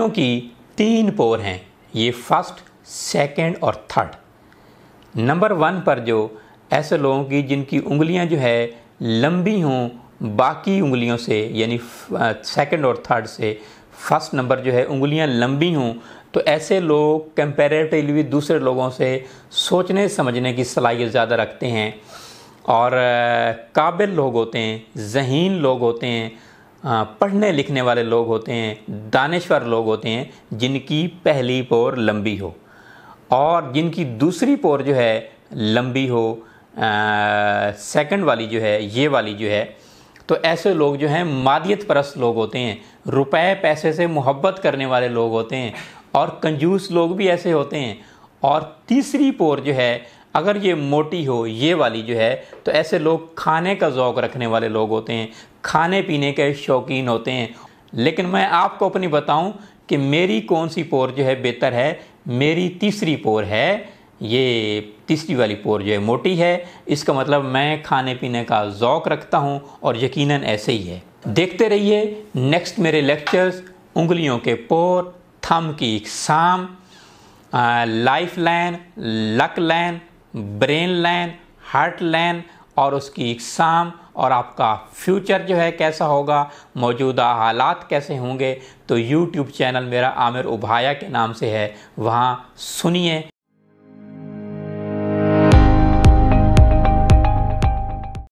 कंपनियों की तीन पोर हैं ये फर्स्ट सेकंड और थर्ड नंबर वन पर जो ऐसे लोगों की जिनकी उंगलियां जो है लंबी हों बाकी उंगलियों से यानी सेकंड और थर्ड से फर्स्ट नंबर जो है उंगलियां लंबी हों तो ऐसे लोग कंपेरेटिवली दूसरे लोगों से सोचने समझने की सलाहियत ज़्यादा रखते हैं और काबिल लोग होते हैं जहीन लोग होते हैं पढ़ने लिखने वाले लोग होते हैं दानेश्वर लोग होते हैं जिनकी पहली पोर लंबी हो और जिनकी दूसरी पोर जो है लंबी हो सेकंड वाली जो है ये वाली जो है तो ऐसे लोग जो हैं मादियत परस्त लोग होते हैं रुपए पैसे से मोहब्बत करने वाले लोग होते हैं और कंजूस लोग भी ऐसे होते हैं और तीसरी पोर जो है अगर ये मोटी हो ये वाली जो है तो ऐसे लोग खाने का ौक रखने वाले लोग होते हैं खाने पीने के शौकीन होते हैं लेकिन मैं आपको अपनी बताऊं कि मेरी कौन सी पोर जो है बेहतर है मेरी तीसरी पोर है ये तीसरी वाली पोर जो है मोटी है इसका मतलब मैं खाने पीने का जौक रखता हूँ और यकीनन ऐसे ही है देखते रहिए नेक्स्ट मेरे लेक्चर्स उंगलियों के पोर थम की इकसाम life line luck line brain line heart line और उसकी इकसाम और आपका फ्यूचर जो है कैसा होगा मौजूदा हालात कैसे होंगे तो यूट्यूब चैनल मेरा आमिर उभाया के नाम से है वहाँ सुनिए